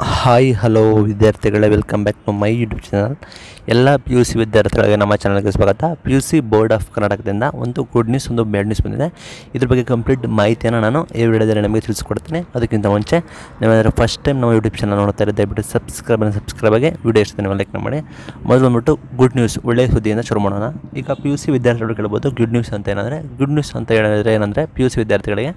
Oh. Hi hello ವಿದ್ಯಾರ್ಥಿಗಳೇ welcome back to my YouTube channel ಎಲ್ಲ P U C ವಿದ್ಯಾರ್ಥಿಗಳಿಗೆ ನಮ್ಮ ಚಾನಲ್ಗೆ ಸ್ವಾಗತ P U C board of ಕರ್ನಾಟಕದಿಂದ ಒಂದು ಗುಡ್ ನ್ಯೂಸ್ ಒಂದು ಬ್ಯಾಡ್ ನ್ಯೂಸ್ ಬಂದಿದೆ ಇದ್ರ ಬಗ್ಗೆ ಕಂಪ್ಲೀಟ್ ಮಾಹಿತಿಯನ್ನು ನಾನು ಈ ವಿಡಿಯೋದಲ್ಲಿ ನಿಮಗೆ ತಿಳಿಸ್ಕೊಡ್ತೀನಿ ಅದಕ್ಕಿಂತ ಮುಂಚೆ ನೀವೇನಾದರೂ ಫಸ್ಟ್ ಟೈಮ್ ನಾವು ಯೂಟ್ಯೂಬ್ ಚಾನಲ್ ನೋಡ್ತಾ ಇರೋದು ದಯವಿಟ್ಟು ಸಬ್ಸ್ಕ್ರೈಬ್ ಸಬ್ಸ್ಕ್ರೈಬ್ ವಿಡಿಯೋ ಇಷ್ಟ ನೀವು ಲೈಕ್ ಮಾಡಿ ಮೊದಲು ಬಂದ್ಬಿಟ್ಟು ಗುಡ್ ನ್ಯೂಸ್ ಒಳ್ಳೆಯ ಸುದ್ದಿಯಿಂದ ಶುರು ಮಾಡೋಣ ಈಗ ಪಿ ಯು ಸಿ ವಿದ್ಯಾರ್ಥಿಗಳು ಕೇಳ್ಬೋದು ಗುಡ್ ನ್ಯೂಸ್ ಅಂತ ಏನಂದರೆ ಗುಡ್ ನ್ಯೂಸ್ ಅಂತ ಹೇಳಿದ್ರೆ ಏನಂದರೆ ಪಿ ಯು ಸಿ ವಿದ್ಯಾರ್ಥಿಗಳಿಗೆ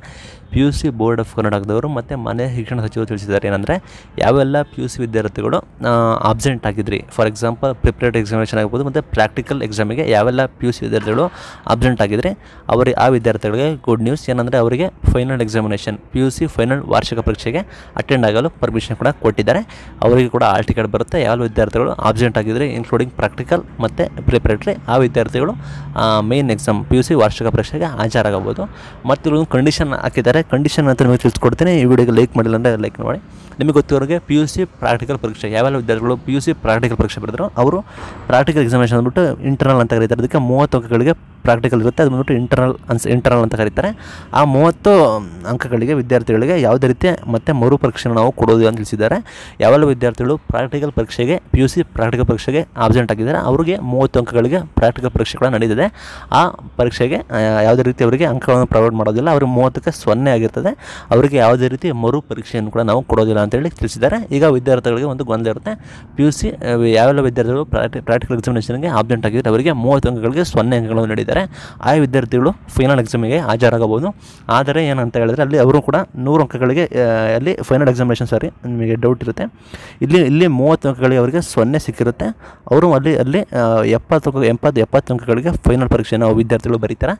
P U C board of ಕರ್ನಾಟಕದವರು ಮತ್ತು ಮನೆ ಶಿಕ್ಷಣ ಸಚಿವರು ತಿಳಿಸಿದ್ದಾರೆ ಏನಂದರೆ ಯಾವೆಲ್ಲ ಪಿ ಯು ಸಿ ವಿದ್ಯಾರ್ಥಿಗಳು ಆಬ್ಸೆಂಟ್ ಆಗಿದ್ರಿ ಫಾರ್ ಎಕ್ಸಾಂಪಲ್ ಪ್ರಿಪ್ರೇಟ್ ಎಕ್ಸಾಮಿನೇಷನ್ ಆಗ್ಬೋದು ಮತ್ತು ಪ್ರಾಕ್ಟಿಕಲ್ ಎಕ್ಸಾಮಿಗೆ ಯಾವೆಲ್ಲ ಪಿ ಯು ಸಿ ವಿದ್ಯಾರ್ಥಿಗಳು ಅಬ್ಸೆಂಟ್ ಆಗಿದ್ರೆ ಅವರಿಗೆ ಆ ವಿದ್ಯಾರ್ಥಿಗಳಿಗೆ ಗುಡ್ ನ್ಯೂಸ್ ಏನಂದರೆ ಅವರಿಗೆ final examination P U C final ವಾರ್ಷಿಕ ಪರೀಕ್ಷೆಗೆ ಅಟೆಂಡ್ ಆಗಲು ಪರ್ಮಿಷನ್ ಕೂಡ ಕೊಟ್ಟಿದ್ದಾರೆ ಅವರಿಗೆ ಕೂಡ ಆಲ್ ಟಿಕೆಟ್ ಬರುತ್ತೆ ಯಾವ ವಿದ್ಯಾರ್ಥಿಗಳು ಆಬ್ಸೆಂಟ್ ಆಗಿದ್ರೆ ಇನ್ಕ್ಲೂಡಿಂಗ್ ಪ್ರಾಕ್ಟಿಕಲ್ ಮತ್ತು ಪ್ರಿಪ್ರೇಟ್ರಿ ಆ ವಿದ್ಯಾರ್ಥಿಗಳು main exam P U C ವಾರ್ಷಿಕ ಪರೀಕ್ಷೆಗೆ ಹಾಜರಾಗಬಹುದು ಮತ್ತು ಇವರು ಕಂಡೀಷನ್ ಹಾಕಿದ್ದಾರೆ ಕಂಡೀಷನ್ ಅಂತ ನಿಮಗೆ ತಿಳಿಸ್ಕೊಡ್ತೀನಿ ಈ ವಿಡಿಯೋಗೆ ಲೈಕ್ ಮಾಡಿಲ್ಲ ಅಂದರೆ ಲೈಕ್ ಮಾಡಿ ನಿಮಗೆ ಗೊತ್ತಿರೋರಿಗೆ P U U C practical ಪರೀಕ್ಷೆ ಯಾವೆಲ್ಲ ವಿದ್ಯಾರ್ಥಿಗಳು ಪಿ ಯು ಸಿ ಪ್ರಾಕ್ಟಿಕಲ್ ಪರೀಕ್ಷೆ ಬರೆದ್ರು ಅವರು ಪ್ರಾಕ್ಟಿಕಲ್ ಎಕ್ಸಾಮಿನೇಷನ್ ಅಂದ್ಬಿಟ್ಟು ಇಂಟರ್ನಲ್ ಅಂತ ಕರೀತಾರೆ ಅದಕ್ಕೆ ಮೂವತ್ತು ಅಂಕಗಳಿಗೆ ಪ್ರಾಕ್ಟಿಕಲ್ ಇರುತ್ತೆ ಅದು ಇಂಟರ್ನಲ್ ಅನ್ಸ್ ಇಂಟರ್ನಲ್ ಅಂತ ಕರೀತಾರೆ ಆ ಮೂವತ್ತು ಅಂಕಗಳಿಗೆ ವಿದ್ಯಾರ್ಥಿಗಳಿಗೆ ಯಾವುದೇ ರೀತಿ ಮತ್ತು ಮರು ಪರೀಕ್ಷೆನ ನಾವು ಕೊಡೋದು ಅಂತ ತಿಳಿಸಿದ್ದಾರೆ ಯಾವೆಲ್ಲ ವಿದ್ಯಾರ್ಥಿಗಳು ಪ್ರಾಕ್ಟಿಕಲ್ ಪರೀಕ್ಷೆಗೆ ಪಿ ಯು ಸಿ ಪ್ರಾಕ್ಟಿಕಲ್ ಪರೀಕ್ಷೆಗೆ ಆಬ್ಸೆಂಟ್ ಆಗಿದ್ದಾರೆ ಅವರಿಗೆ ಮೂವತ್ತು ಅಂಕಗಳಿಗೆ ಪ್ರಾಕ್ಟಿಕಲ್ ಪರೀಕ್ಷೆ ಕೂಡ ನಡೀತಿದೆ ಆ ಪರೀಕ್ಷೆಗೆ ಯಾವುದೇ ರೀತಿ ಅವರಿಗೆ ಅಂಕಗಳನ್ನು ಪ್ರೊವೈಡ್ ಮಾಡೋದಿಲ್ಲ ಅವರಿಗೆ ಮೂವತ್ತಕ್ಕೆ ಸೊನ್ನೆ ಆಗಿರ್ತದೆ ಅವರಿಗೆ ಯಾವುದೇ ರೀತಿ ಮರು ಪರೀಕ್ಷೆಯನ್ನು ಕೂಡ ನಾವು ಕೊಡೋದಿಲ್ಲ ಅಂತೇಳಿ ತಿಳಿಸಿದ್ದಾರೆ ಈಗ ವಿದ್ಯಾರ್ಥಿಗಳಿಗೆ ಒಂದು ಗೊಂದಲ ಇರುತ್ತೆ ಪಿ ಯು ಸಿ ಯಾವೆಲ್ಲ ವಿದ್ಯಾರ್ಥಿಗಳು ಪ್ರಾಟಿ ಪ್ರಾಕ್ಟಿಕಲ್ ಎಕ್ಸಾಮಿನೇಷನ್ಗೆ ಆಬ್ಜೆಂಟ್ ಆಗಿದ್ದರೆ ಅವರಿಗೆ ಮೂವತ್ತು ಅಂಕಗಳಿಗೆ ಸೊನ್ನೆ ಅಂಕಗಳನ್ನು ನೀಡಿದ್ದಾರೆ ಆ ವಿದ್ಯಾರ್ಥಿಗಳು ಫೈನಲ್ ಎಕ್ಸಾಮಿಗೆ ಹಾಜರಾಗಬಹುದು ಆದರೆ ಏನಂತ ಹೇಳಿದ್ರೆ ಅಲ್ಲಿ ಅವರು ಕೂಡ ನೂರು ಅಂಕಗಳಿಗೆ ಅಲ್ಲಿ ಫೈನಲ್ ಎಕ್ಸಾಮಿನೇಷನ್ ಸಾರಿ ನಿಮಗೆ ಡೌಟ್ ಇರುತ್ತೆ ಇಲ್ಲಿ ಇಲ್ಲಿ ಮೂವತ್ತು ಅಂಕಗಳಿಗೆ ಅವರಿಗೆ ಸೊನ್ನೆ ಸಿಕ್ಕಿರುತ್ತೆ ಅವರು ಅಲ್ಲಿ ಅಲ್ಲಿ ಎಪ್ಪತ್ತು ಎಂಪತ್ತು ಎಪ್ಪತ್ತು ಅಂಕಗಳಿಗೆ ಫೈನಲ್ ಪರೀಕ್ಷೆಯನ್ನು ವಿದ್ಯಾರ್ಥಿಗಳು ಬರೀತಾರೆ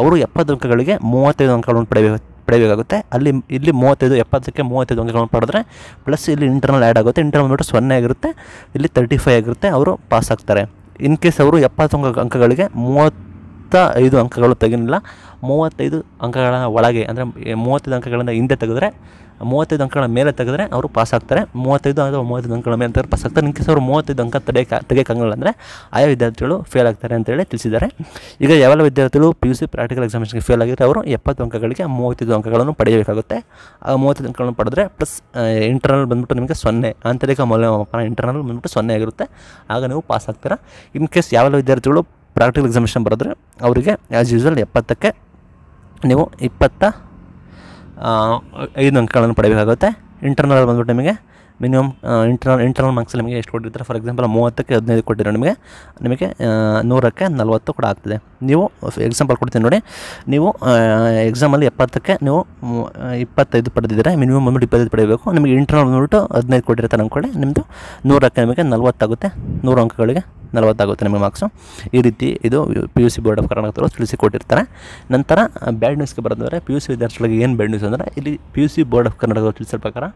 ಅವರು ಎಪ್ಪತ್ತು ಅಂಕಗಳಿಗೆ ಮೂವತ್ತೈದು ಅಂಕಗಳನ್ನು ಪಡೆಯಬೇಕು ಪಡೆಯಬೇಕಾಗುತ್ತೆ ಅಲ್ಲಿ ಇಲ್ಲಿ ಮೂವತ್ತೈದು ಎಪ್ಪತ್ತಕ್ಕೆ ಮೂವತ್ತೈದು ಅಂಕಗಳನ್ನು ಪಡೆದ್ರೆ ಪ್ಲಸ್ ಇಲ್ಲಿ ಇಂಟರ್ನಲ್ ಆ್ಯಡ್ ಆಗುತ್ತೆ ಇಂಟರ್ನಲ್ ಮೀಟರ್ ಸೊನ್ನೆ ಆಗಿರುತ್ತೆ ಇಲ್ಲಿ ತರ್ಟಿ ಫೈವ್ ಆಗಿರುತ್ತೆ ಅವರು ಪಾಸ್ ಆಗ್ತಾರೆ ಇನ್ ಕೇಸ್ ಅವರು ಎಪ್ಪತ್ತು ಅಂಕಗಳಿಗೆ ಮೂವತ್ತು ಐದು ಅಂಕಗಳು ತೆಗಿಲಿಲ್ಲ ಮೂವತ್ತೈದು ಅಂಕಗಳ ಒಳಗೆ ಅಂದರೆ ಮೂವತ್ತೈದು ಅಂಕಗಳಿಂದ ಹಿಂದೆ ತೆಗೆದ್ರೆ ಮೂವತ್ತೈದು ಅಂಕಗಳ ಮೇಲೆ ತೆಗೆದ್ರೆ ಅವರು ಪಾಸ್ ಆಗ್ತಾರೆ ಮೂವತ್ತೈದು ಅಥವಾ ಮೂವತ್ತೈದು ಅಂಕಗಳ ಮೇಲೆ ತೆಗೆದ್ರೆ ಪಾಸ್ ಆಗ್ತಾರೆ ಇನ್ಕೇಸ್ ಅವರು ಮೂವತ್ತೈದು ಅಂಕ ತಡೆಕ ತೆಗೆಕಂಗಿಲ್ಲ ಅಂದರೆ ಆಯಾ ವಿದ್ಯಾರ್ಥಿಗಳು ಫೇಲ್ ಆಗ್ತಾರೆ ಅಂತೇಳಿ ತಿಳಿಸಿದ್ದಾರೆ ಈಗ ಯಾವೆಲ್ಲ ವಿದ್ಯಾರ್ಥಿಗಳು ಪಿ ಯು ಸಿ ಪ್ರಾಕ್ಟಿಕಲ್ ಎಕ್ಸಾಮಿನೇಷನ್ಗೆ ಫೇಲ್ ಆಗಿದ್ದರೆ ಅವರು ಎಪ್ಪತ್ತು ಅಂಕಗಳಿಗೆ ಮೂವತ್ತೈದು ಅಂಕಗಳನ್ನು ಪಡೆಯಬೇಕಾಗುತ್ತೆ ಆ ಮೂವತ್ತೈದು ಅಂಕಗಳನ್ನು ಪಡೆದ್ರೆ ಪ್ಲಸ್ ಇಂಟರ್ನಲ್ ಬಂದುಬಿಟ್ಟು ನಿಮಗೆ ಸೊನ್ನೆ ಆಂತರಿಕ ಮೌಲ್ಯಮಾಪನ ಇಂಟರ್ನಲ್ ಬಂದ್ಬಿಟ್ಟು ಸೊನ್ನೆ ಆಗಿರುತ್ತೆ ಆಗ ನೀವು ಪಾಸ್ ಆಗ್ತೀರಾ ಇನ್ ಕೇಸ್ ಯಾವೆಲ್ಲ ವಿದ್ಯಾರ್ಥಿಗಳು ಪ್ರಾಕ್ಟಿಕಲ್ ಎಕ್ಸಾಮಿಷನ್ ಬರೆದ್ರೆ ಅವರಿಗೆ ಆ್ಯಸ್ ಯೂಸ್ವಲ್ ಎಪ್ಪತ್ತಕ್ಕೆ ನೀವು ಇಪ್ಪತ್ತ ಐದು ಅಂಕಗಳನ್ನು ಪಡೆಯಬೇಕಾಗುತ್ತೆ ಇಂಟರ್ನಲ್ ಬಂದ್ಬಿಟ್ಟು ನಿಮಗೆ ಮಿನಿಮಮ್ ಇಂಟರ್ನಲ್ ಇಂಟರ್ನಲ್ ಮಾರ್ಕ್ಸ್ ನಿಮಗೆ ಎಷ್ಟು ಕೊಟ್ಟಿರ್ತಾರೆ ಫಾರ್ ಎಕ್ಸಾಂಪಲ್ ಮೂವತ್ತಕ್ಕೆ ಹದಿನೈದು ಕೊಟ್ಟಿರೋ ನಿಮಗೆ ನಿಮಗೆ ನೂರಕ್ಕೆ ನಲವತ್ತು ಕೂಡ ಆಗ್ತದೆ ನೀವು ಎಕ್ಸಾಂಪಲ್ ಕೊಡ್ತೀನಿ ನೋಡಿ ನೀವು ಎಕ್ಸಾಮಲ್ಲಿ ಎಪ್ಪತ್ತಕ್ಕೆ ನೀವು ಇಪ್ಪತ್ತೈದು ಪಡೆದಿದ್ದರೆ ಮಿನಿಮಮ್ ಒಂದು ಇಪ್ಪತ್ತೈದು ಪಡೆಯಬೇಕು ನಿಮಗೆ ಇಂಟರ್ನಲ್ ಬಂದ್ಬಿಟ್ಟು ಹದಿನೈದು ಕೊಟ್ಟಿರ್ತಾರೆ ಅಂದ್ಕೊಳ್ಳಿ ನಿಮ್ಮದು ನೂರಕ್ಕೆ ನಿಮಗೆ ನಲವತ್ತಾಗುತ್ತೆ ನೂರು ಅಂಕಗಳಿಗೆ ನಲವತ್ತಾಗುತ್ತೆ ನಿಮಗೆ ಮಾರ್ಕ್ಸು ಈ ರೀತಿ ಇದು P U C board of ಕರ್ನಾಟಕದವರು ತಿಳಿಸಿಕೊಟ್ಟಿರ್ತಾರೆ ನಂತರ ಬ್ಯಾಡ್ ನ್ಯೂಸ್ಗೆ ಬರೋದಂದರೆ ಪಿ ಯು ಸಿ ವಿದ್ಯಾರ್ಥಿಗಳಿಗೆ ಏನು ಬ್ಯಾಡ್ ನ್ಯೂಸ್ ಅಂದರೆ ಇಲ್ಲಿ P U C board of Karnataka ತಿಳಿಸಿದ ಪ್ರಕಾರ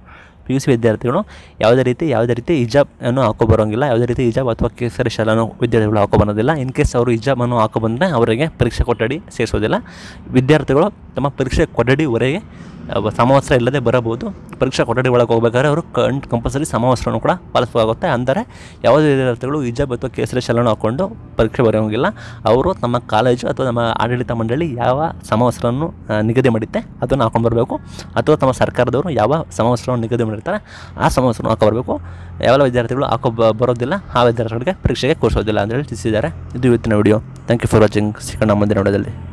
ಪಿ ಯು ಸಿ ವಿದ್ಯಾರ್ಥಿಗಳು ಯಾವುದೇ ರೀತಿ ಯಾವುದೇ ರೀತಿ ಹಿಜಾಬ್ ಅನ್ನು ಬರೋಂಗಿಲ್ಲ ಯಾವುದೇ ರೀತಿ ಹಿಜಾಬ್ ಅಥವಾ ಕೇಸರಿ ಶಾಲಾನು ವಿದ್ಯಾರ್ಥಿಗಳು ಬರೋದಿಲ್ಲ ಇನ್ ಕೇಸ್ ಅವರು ಹಿಜಾಬನ್ನು ಬಂದರೆ ಅವರಿಗೆ ಪರೀಕ್ಷೆ ಕೊಠಡಿ ಸೇರಿಸೋದಿಲ್ಲ ವಿದ್ಯಾರ್ಥಿಗಳು ತಮ್ಮ ಪರೀಕ್ಷೆ ಕೊಠಡಿವರೆಗೆ ಸಮವಸ್ತ್ರ ಇಲ್ಲದೆ ಬರಬಹುದು ಪರೀಕ್ಷಾ ಕೊಠಡಿ ಒಳಗೆ ಹೋಗ್ಬೇಕಾದ್ರೆ ಅವರು ಕಂಟ್ ಕಂಪಲ್ಸರಿ ಸಮವಸ್ತ್ರವನ್ನು ಕೂಡ ಪಾಲಿಸಬೇಕಾಗುತ್ತೆ ಅಂದರೆ ಯಾವುದೇ ವಿದ್ಯಾರ್ಥಿಗಳು ಹಿಜಾಬ್ ಅಥವಾ ಕೇಸರಿ ಶಲನ ಹಾಕ್ಕೊಂಡು ಪರೀಕ್ಷೆ ಬರೆಯೋಂಗಿಲ್ಲ ಅವರು ನಮ್ಮ ಕಾಲೇಜು ಅಥವಾ ನಮ್ಮ ಆಡಳಿತ ಮಂಡಳಿ ಯಾವ ಸಮವಸ್ತ್ರವನ್ನು ನಿಗದಿ ಮಾಡುತ್ತೆ ಅದನ್ನು ಹಾಕೊಂಡು ಬರಬೇಕು ಅಥವಾ ತಮ್ಮ ಸರ್ಕಾರದವರು ಯಾವ ಸಮವಸ್ತ್ರವನ್ನು ನಿಗದಿ ಮಾಡಿರ್ತಾರೆ ಆ ಸಮವಸ್ತ್ರವನ್ನು ಹಾಕೋ ಬರಬೇಕು ಯಾವೆಲ್ಲ ವಿದ್ಯಾರ್ಥಿಗಳು ಹಾಕೋ ಬರೋದಿಲ್ಲ ಆ ವಿದ್ಯಾರ್ಥಿಗಳಿಗೆ ಪರೀಕ್ಷೆಗೆ ಕೂರಿಸೋದಿಲ್ಲ ಅಂತೇಳಿ ತಿಳಿಸಿದ್ದಾರೆ ಇದು ಇವತ್ತಿನ video thank you for watching ಸಿಕ್ಕಣ್ಣ ಮುಂದಿನ ವಿಡಿಯೋದಲ್ಲಿ